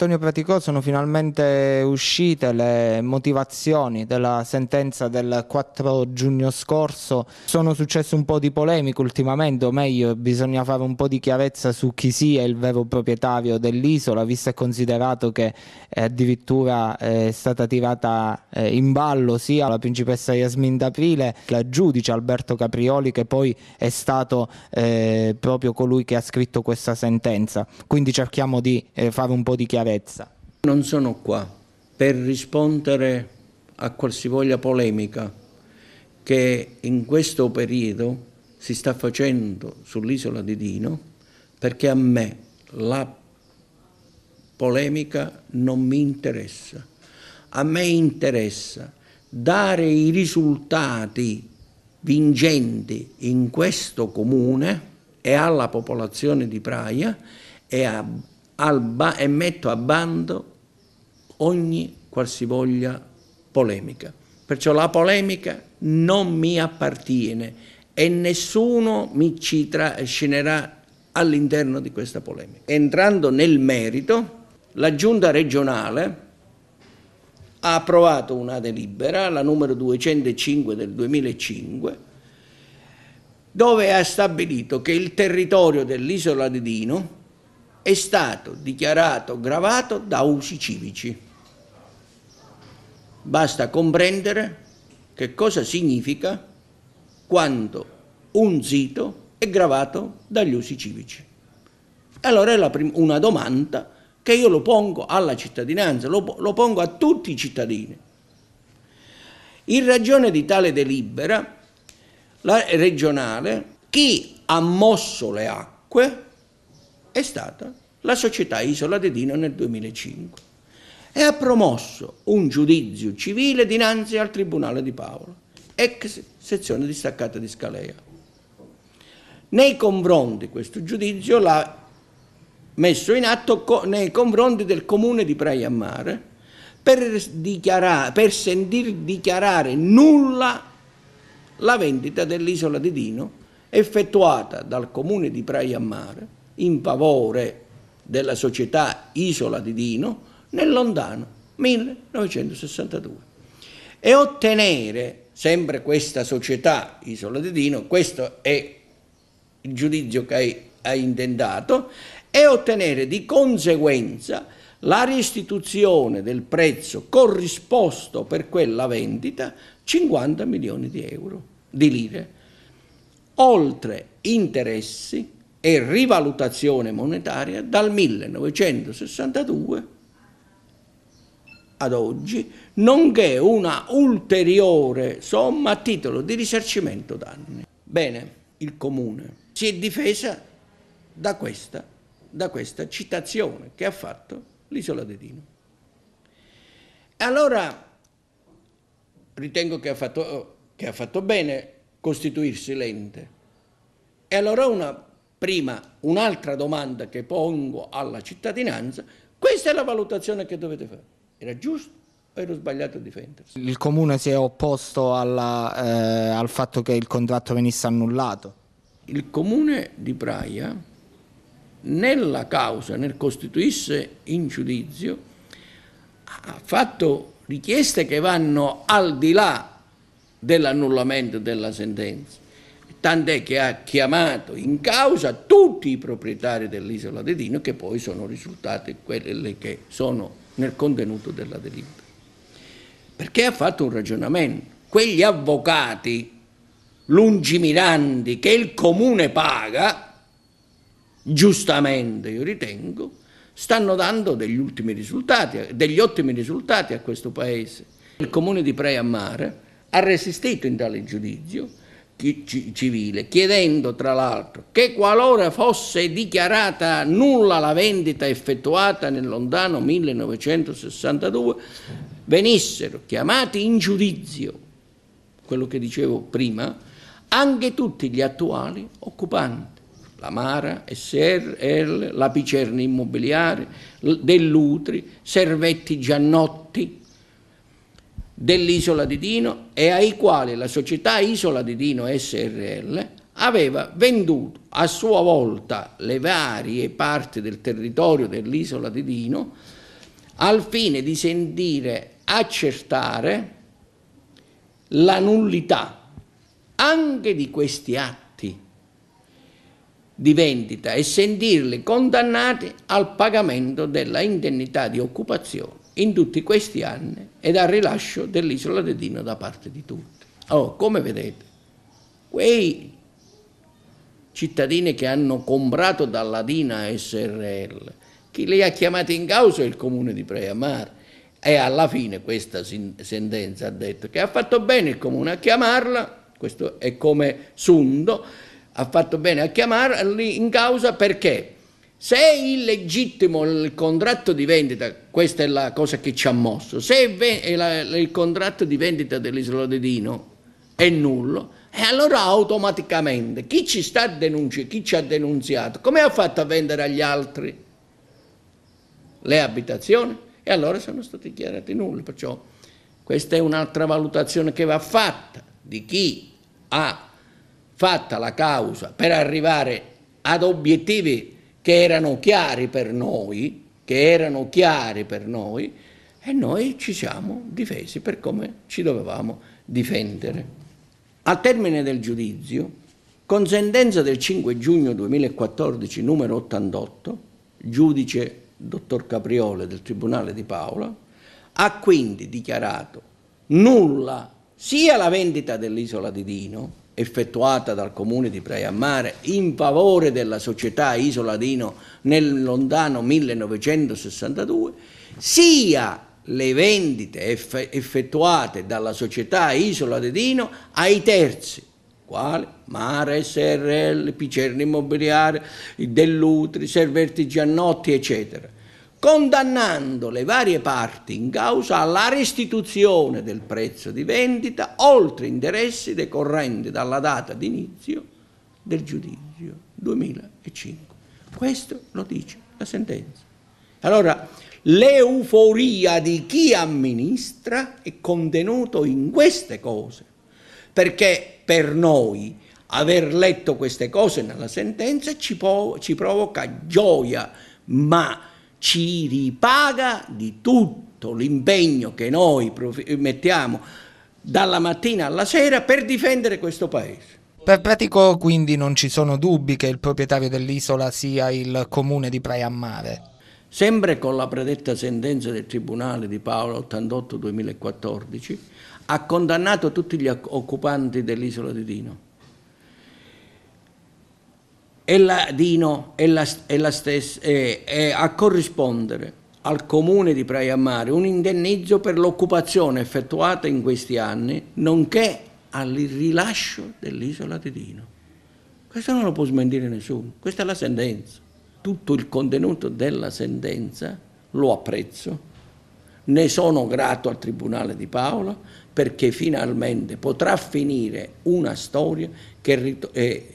Antonio Praticò sono finalmente uscite le motivazioni della sentenza del 4 giugno scorso. Sono successe un po' di polemiche ultimamente, o meglio, bisogna fare un po' di chiarezza su chi sia il vero proprietario dell'isola, visto e considerato che eh, addirittura eh, è stata tirata eh, in ballo sia la principessa Yasmin d'Aprile, la giudice Alberto Caprioli, che poi è stato eh, proprio colui che ha scritto questa sentenza. Quindi cerchiamo di eh, fare un po' di chiarezza chiarezza. Non sono qua per rispondere a qualsivoglia polemica che in questo periodo si sta facendo sull'isola di Dino perché a me la polemica non mi interessa. A me interessa dare i risultati vincenti in questo comune e alla popolazione di Praia e a ba- e metto a bando ogni qualsivoglia polemica. Perciò la polemica non mi appartiene e nessuno mi ci trascinerà all'interno di questa polemica. Entrando nel merito, la giunta regionale ha approvato una delibera, la numero 205 del 2005, dove ha stabilito che il territorio dell'isola di Dino è stato dichiarato gravato da usi civici. Basta comprendere che cosa significa quando un sito è gravato dagli usi civici. Allora è una domanda che io lo pongo alla cittadinanza, lo, lo pongo a tutti i cittadini. In ragione di tale delibera, la regionale, chi ha mosso le acque è stata la società Isola di Dino nel 2005 e ha promosso un giudizio civile dinanzi al Tribunale di Paolo, ex sezione distaccata di Scalea. Nei confronti di questo giudizio l'ha messo in atto nei confronti del comune di Praia Mare per, dichiarare, per sentir dichiarare nulla la vendita dell'isola di Dino effettuata dal comune di Praia Mare in favore della società Isola di Dino nel lontano 1962 e ottenere sempre questa società Isola di Dino, questo è il giudizio che hai intentato, e ottenere di conseguenza la restituzione del prezzo corrisposto per quella vendita 50 milioni di euro di lire, oltre interessi e rivalutazione monetaria dal 1962 ad oggi, nonché una ulteriore somma a titolo di risarcimento danni. Bene, il Comune si è difesa da questa, da questa citazione che ha fatto l'isola di Dino. Allora, ritengo che ha fatto, che ha fatto bene costituirsi l'ente. E allora una prima un'altra domanda che pongo alla cittadinanza, questa è la valutazione che dovete fare. Era giusto? o Era sbagliato difendersi. Il comune si è opposto alla, eh, al fatto che il contratto venisse annullato. Il comune di Praia, nella causa, nel costituisse in giudizio, ha fatto richieste che vanno al di là dell'annullamento della sentenza tant'è che ha chiamato in causa tutti i proprietari dell'isola di Dino che poi sono risultate quelle che sono nel contenuto della delibera. Perché ha fatto un ragionamento. Quegli avvocati lungimiranti che il comune paga, giustamente io ritengo, stanno dando degli ultimi risultati, degli ottimi risultati a questo paese. Il comune di Preia ha resistito in tale giudizio civile, chiedendo tra l'altro che qualora fosse dichiarata nulla la vendita effettuata nel lontano 1962, venissero chiamati in giudizio, quello che dicevo prima, anche tutti gli attuali occupanti la Mara, SRL, la Picerna Immobiliare, Dell'Utri, Servetti Giannotti, dell'isola di Dino e ai quali la società Isola di Dino SRL aveva venduto a sua volta le varie parti del territorio dell'isola di Dino al fine di sentire accertare la nullità anche di questi atti di vendita e sentirli condannati al pagamento della indennità di occupazione in tutti questi anni e dal rilascio dell'isola di Dino da parte di tutti. Allora, oh, come vedete, quei cittadini che hanno comprato dalla Dina SRL, chi li ha chiamati in causa è il comune di Preamar e alla fine questa sentenza ha detto che ha fatto bene il comune a chiamarla, questo è come Sundo, ha fatto bene a chiamarli in causa perché? Se è illegittimo il contratto di vendita, questa è la cosa che ci ha mosso, se il contratto di vendita dell'isola di Dino è nullo, e allora automaticamente chi ci sta a denunciando, chi ci ha denunziato, come ha fatto a vendere agli altri le abitazioni? E allora sono stati dichiarati nulli, perciò questa è un'altra valutazione che va fatta di chi ha fatta la causa per arrivare ad obiettivi che erano chiari per noi, che erano chiari per noi, e noi ci siamo difesi per come ci dovevamo difendere. Al termine del giudizio, con sentenza del 5 giugno 2014 numero 88, giudice dottor Capriole del Tribunale di Paola, ha quindi dichiarato nulla sia la vendita dell'isola di Dino, effettuata dal comune di Praia Mare in favore della società Isola Dino nel lontano 1962, sia le vendite effettuate dalla società Isola di Dino ai terzi, quali Mare SRL, Picerno Immobiliare, Dell'Utri, Serverti Giannotti, eccetera condannando le varie parti in causa alla restituzione del prezzo di vendita oltre interessi decorrenti dalla data d'inizio del giudizio 2005. Questo lo dice la sentenza. Allora, l'euforia di chi amministra è contenuto in queste cose, perché per noi aver letto queste cose nella sentenza ci, ci provoca gioia, ma ci ripaga di tutto l'impegno che noi mettiamo dalla mattina alla sera per difendere questo paese. Per Pratico quindi non ci sono dubbi che il proprietario dell'isola sia il comune di Praia Mare. Sempre con la predetta sentenza del Tribunale di Paolo 88-2014 ha condannato tutti gli occupanti dell'isola di Dino la Dino è, la, è, la stessa, è, è a corrispondere al comune di Praia Mare un indennizzo per l'occupazione effettuata in questi anni, nonché al rilascio dell'isola di Dino. Questo non lo può smentire nessuno, questa è la sentenza. Tutto il contenuto della sentenza lo apprezzo, ne sono grato al Tribunale di Paola perché finalmente potrà finire una storia che... Eh,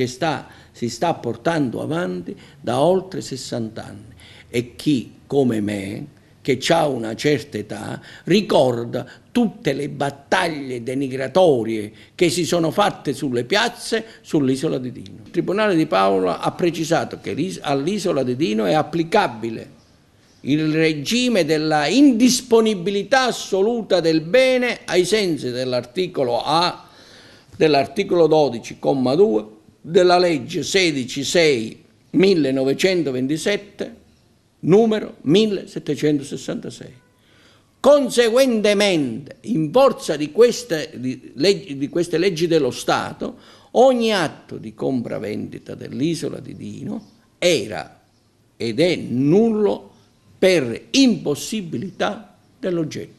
che sta, si sta portando avanti da oltre 60 anni e chi come me, che ha una certa età, ricorda tutte le battaglie denigratorie che si sono fatte sulle piazze sull'isola di Dino. Il Tribunale di Paola ha precisato che all'isola di Dino è applicabile il regime della indisponibilità assoluta del bene ai sensi dell'articolo A dell'articolo 12,2 della legge 166 1927 numero 1766. Conseguentemente, in forza di queste, di, leggi, di queste leggi dello Stato, ogni atto di compravendita dell'isola di Dino era ed è nullo per impossibilità dell'oggetto.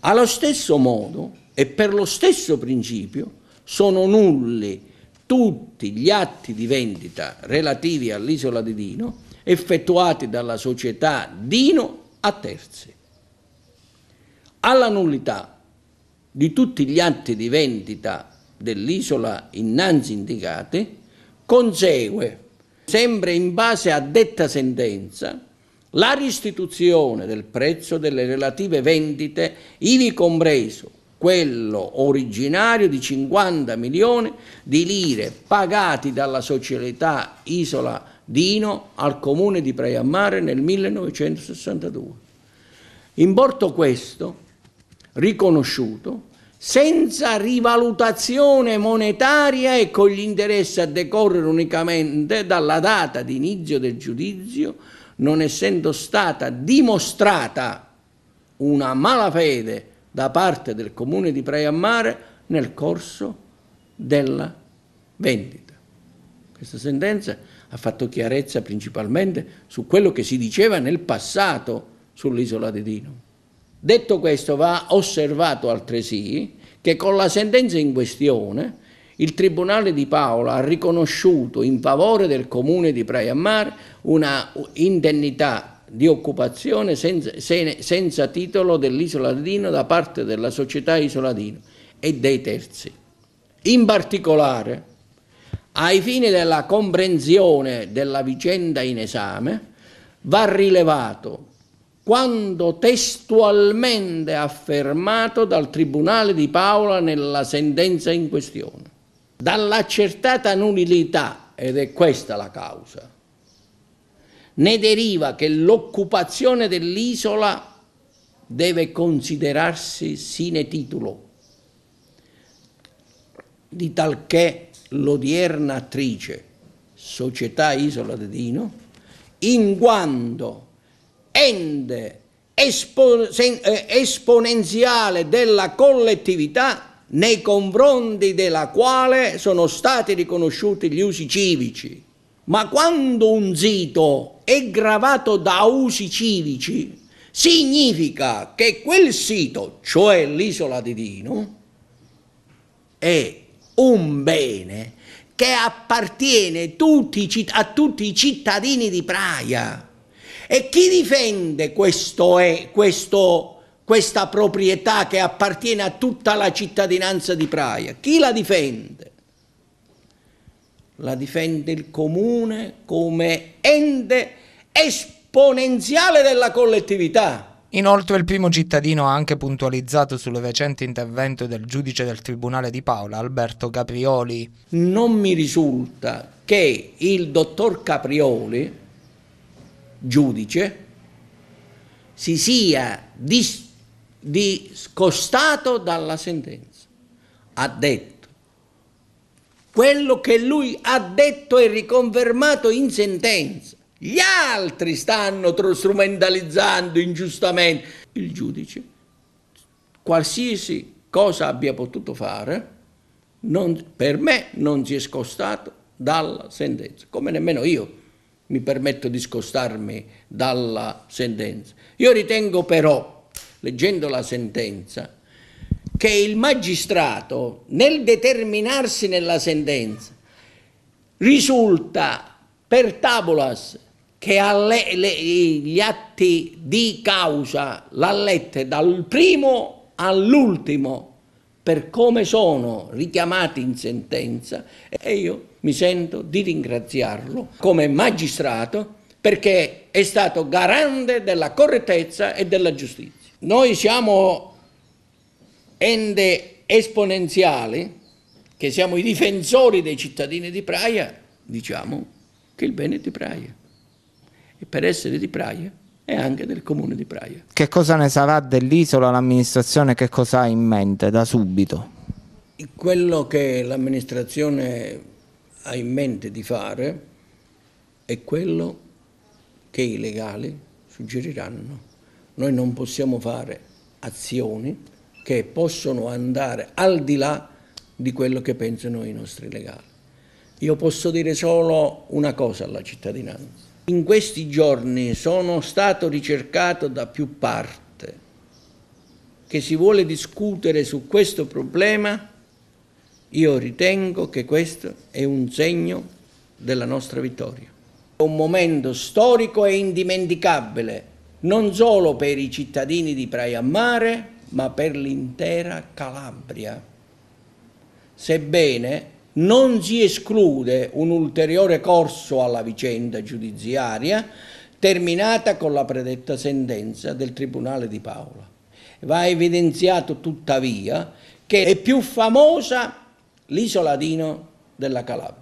Allo stesso modo e per lo stesso principio, sono nulli tutti gli atti di vendita relativi all'isola di Dino effettuati dalla società Dino a terzi. Alla nullità di tutti gli atti di vendita dell'isola innanzi indicati consegue, sempre in base a detta sentenza, la restituzione del prezzo delle relative vendite, ivi compreso quello originario di 50 milioni di lire pagati dalla società Isola Dino al comune di Preammare nel 1962. Importo questo riconosciuto senza rivalutazione monetaria e con gli interessi a decorrere unicamente dalla data di inizio del giudizio, non essendo stata dimostrata una malafede da parte del comune di Praia Mare nel corso della vendita. Questa sentenza ha fatto chiarezza principalmente su quello che si diceva nel passato sull'isola di Dino. Detto questo va osservato altresì che con la sentenza in questione il Tribunale di Paola ha riconosciuto in favore del comune di Praia Mare una indennità di occupazione senza, senza titolo dell'isoladino da parte della società isoladino e dei terzi. In particolare, ai fini della comprensione della vicenda in esame, va rilevato quando testualmente affermato dal Tribunale di Paola nella sentenza in questione. Dall'accertata nullità, ed è questa la causa, ne deriva che l'occupazione dell'isola deve considerarsi sine titulo, di talché l'odierna attrice, Società Isola di Dino, in quanto ende eh, esponenziale della collettività nei confronti della quale sono stati riconosciuti gli usi civici ma quando un sito è gravato da usi civici, significa che quel sito, cioè l'isola di Dino, è un bene che appartiene tutti, a tutti i cittadini di Praia. E chi difende questo, questo, questa proprietà che appartiene a tutta la cittadinanza di Praia? Chi la difende? la difende il comune come ente esponenziale della collettività. Inoltre il primo cittadino ha anche puntualizzato sul recente intervento del giudice del Tribunale di Paola, Alberto Caprioli. Non mi risulta che il dottor Caprioli, giudice, si sia discostato dalla sentenza. Ha detto quello che lui ha detto e riconfermato in sentenza. Gli altri stanno strumentalizzando ingiustamente. Il giudice, qualsiasi cosa abbia potuto fare, non, per me non si è scostato dalla sentenza, come nemmeno io mi permetto di scostarmi dalla sentenza. Io ritengo però, leggendo la sentenza, che il magistrato nel determinarsi nella sentenza risulta per tabulas che alle, le, gli atti di causa l'ha lette dal primo all'ultimo per come sono richiamati in sentenza e io mi sento di ringraziarlo come magistrato perché è stato garante della correttezza e della giustizia. Noi siamo ente esponenziale, che siamo i difensori dei cittadini di Praia, diciamo che il bene è di Praia. E per essere di Praia è anche del comune di Praia. Che cosa ne sarà dell'isola l'amministrazione? Che cosa ha in mente da subito? Quello che l'amministrazione ha in mente di fare è quello che i legali suggeriranno. Noi non possiamo fare azioni che possono andare al di là di quello che pensano i nostri legali. Io posso dire solo una cosa alla cittadinanza. In questi giorni sono stato ricercato da più parti che si vuole discutere su questo problema, io ritengo che questo è un segno della nostra vittoria. È un momento storico e indimenticabile, non solo per i cittadini di Praia Mare, ma per l'intera Calabria. Sebbene non si esclude un ulteriore corso alla vicenda giudiziaria terminata con la predetta sentenza del Tribunale di Paola. Va evidenziato tuttavia che è più famosa l'isoladino della Calabria.